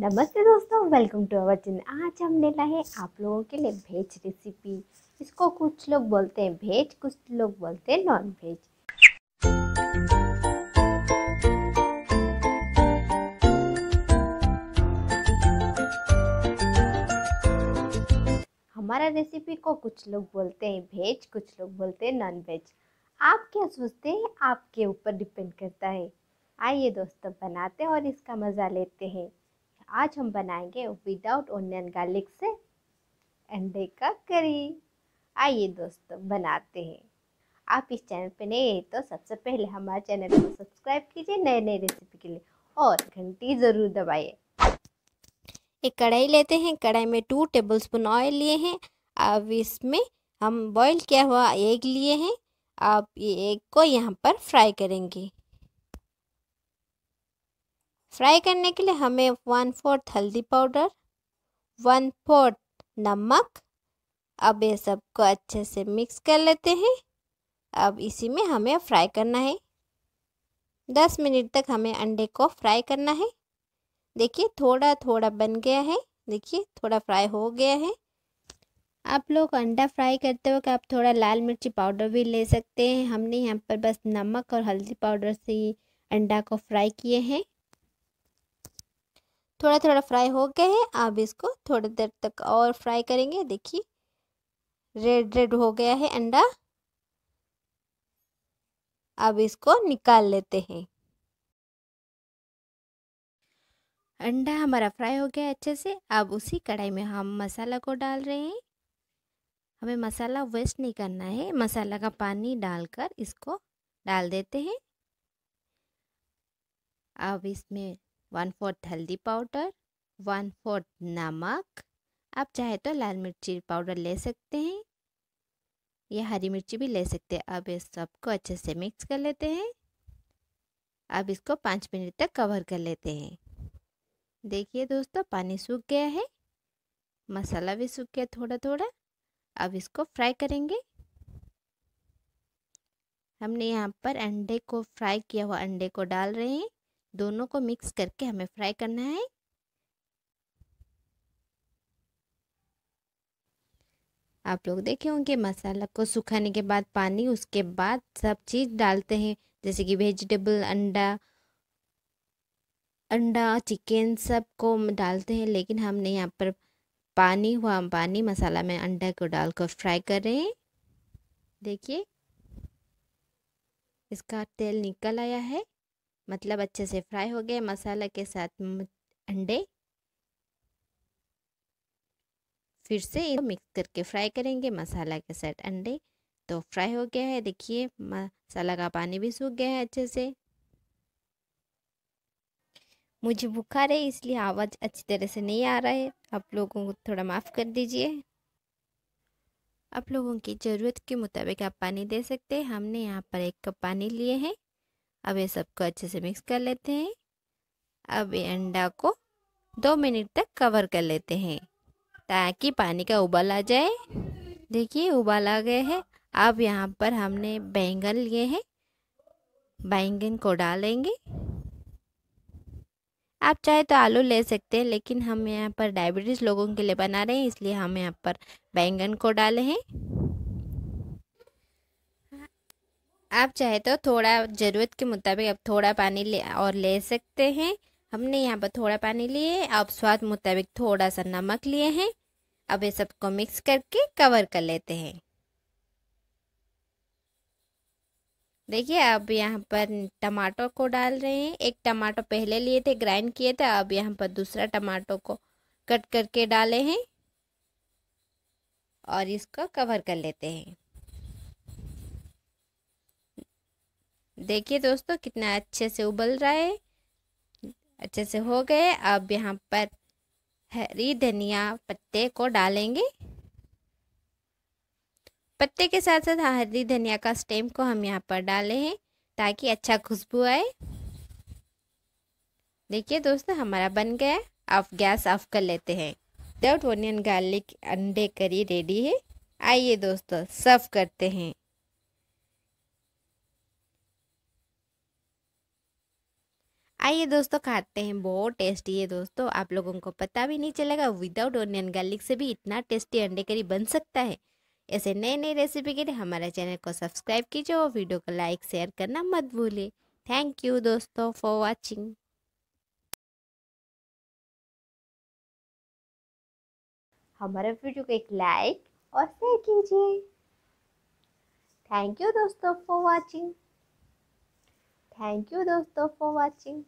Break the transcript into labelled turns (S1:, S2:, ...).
S1: नमस्ते दोस्तों welcome to our channel आज हम लेना लाए आप लोगों के लिए भेज रेसिपी इसको कुछ लोग बोलते हैं भेज कुछ लोग बोलते हैं नॉन वेज हमारा रेसिपी को कुछ लोग बोलते हैं भेज कुछ लोग बोलते हैं नॉन वेज आप क्या सोचते हैं आपके ऊपर डिपेंड करता है आइए दोस्तों बनाते हैं और इसका मज़ा लेते हैं आज हम बनाएंगे विदाउट ओनियन गार्लिक से अंडे का करी आइए दोस्तों बनाते हैं आप इस चैनल पर नए हैं तो सबसे पहले हमारे चैनल को सब्सक्राइब कीजिए नए नए रेसिपी के लिए और घंटी ज़रूर दबाइए एक कढ़ाई लेते हैं कढ़ाई में टू टेबल स्पून ऑयल लिए हैं अब इसमें हम बॉईल किया हुआ एग लिए हैं आप ये एग को यहाँ पर फ्राई करेंगे फ्राई करने के लिए हमें वन फोर्थ हल्दी पाउडर वन फोर्थ नमक अब ये सबको अच्छे से मिक्स कर लेते हैं अब इसी में हमें फ्राई करना है दस मिनट तक हमें अंडे को फ्राई करना है देखिए थोड़ा थोड़ा बन गया है देखिए थोड़ा फ्राई हो गया है आप लोग अंडा फ्राई करते वक्त आप थोड़ा लाल मिर्ची पाउडर भी ले सकते हैं हमने यहाँ पर बस नमक और हल्दी पाउडर से अंडा को फ्राई किए हैं थोड़ा थोड़ा फ्राई हो गए हैं अब इसको थोड़ी देर तक और फ्राई करेंगे देखिए रेड रेड हो गया है अंडा अब इसको निकाल लेते हैं अंडा हमारा फ्राई हो गया अच्छे से अब उसी कढ़ाई में हम मसाला को डाल रहे हैं हमें मसाला वेस्ट नहीं करना है मसाला का पानी डालकर इसको डाल देते हैं अब इसमें वन फोर्थ हल्दी पाउडर वन फोर्थ नमक आप चाहे तो लाल मिर्ची पाउडर ले सकते हैं या हरी मिर्ची भी ले सकते हैं अब इस सबको अच्छे से मिक्स कर लेते हैं अब इसको पाँच मिनट तक कवर कर लेते हैं देखिए दोस्तों पानी सूख गया है मसाला भी सूख गया थोड़ा थोड़ा अब इसको फ्राई करेंगे हमने यहाँ पर अंडे को फ्राई किया हुआ अंडे को डाल रहे हैं दोनों को मिक्स करके हमें फ्राई करना है आप लोग देखे होंगे मसाला को सुखाने के बाद पानी उसके बाद सब चीज़ डालते हैं जैसे कि वेजिटेबल अंडा अंडा चिकन सब को डालते हैं लेकिन हमने यहाँ पर पानी हुआ पानी मसाला में अंडा को डालकर फ्राई कर रहे हैं देखिए इसका तेल निकल आया है मतलब अच्छे से फ्राई हो गए मसाला के साथ अंडे फिर से इन मिक्स करके फ्राई करेंगे मसाला के साथ अंडे तो फ्राई हो गया है देखिए मसाला का पानी भी सूख गया है अच्छे से मुझे बुखार है इसलिए आवाज़ अच्छी तरह से नहीं आ रहा है आप लोगों को थोड़ा माफ़ कर दीजिए आप लोगों की ज़रूरत के मुताबिक आप पानी दे सकते हैं हमने यहाँ पर एक कप पानी लिए हैं अब ये सबको अच्छे से मिक्स कर लेते हैं अब ये अंडा को दो मिनट तक कवर कर लेते हैं ताकि पानी का उबाल आ जाए देखिए उबाल आ गए हैं अब यहाँ पर हमने बैंगन लिए हैं बैंगन को डालेंगे आप चाहे तो आलू ले सकते हैं लेकिन हम यहाँ पर डायबिटीज़ लोगों के लिए बना रहे हैं इसलिए हम यहाँ पर बैंगन को डाले हैं आप चाहे तो थोड़ा ज़रूरत के मुताबिक आप थोड़ा पानी ले और ले सकते हैं हमने यहाँ पर थोड़ा पानी लिए आप स्वाद मुताबिक थोड़ा सा नमक लिए हैं अब ये सबको मिक्स करके कवर कर लेते हैं देखिए अब यहाँ पर टमाटो को डाल रहे हैं एक टमाटो पहले लिए थे ग्राइंड किए थे अब यहाँ पर दूसरा टमाटो को कट करके डाले हैं और इसको कवर कर लेते हैं देखिए दोस्तों कितना अच्छे से उबल रहा है अच्छे से हो गए अब यहाँ पर हरी धनिया पत्ते को डालेंगे पत्ते के साथ साथ हरी धनिया का स्टेम को हम यहाँ पर डाले हैं ताकि अच्छा खुशबू आए देखिए दोस्तों हमारा बन गया आप गैस ऑफ कर लेते हैं डाउट ओनियन गार्लिक अंडे करी रेडी है आइए दोस्तों सर्व करते हैं आइए दोस्तों खाते हैं बहुत टेस्टी है दोस्तों आप लोगों को पता भी नहीं चलेगा विदाउट ऑनियन गार्लिक से भी इतना टेस्टी अंडे करी बन सकता है ऐसे नए नए रेसिपी के लिए हमारे चैनल को सब्सक्राइब कीजिए और वीडियो को लाइक शेयर करना मत भूलिए थैंक यू दोस्तों फॉर वॉचिंग हमारे वीडियो को एक लाइक और शेयर कीजिए थैंक यू दोस्तों for watching Thank you, Dosto, for watching.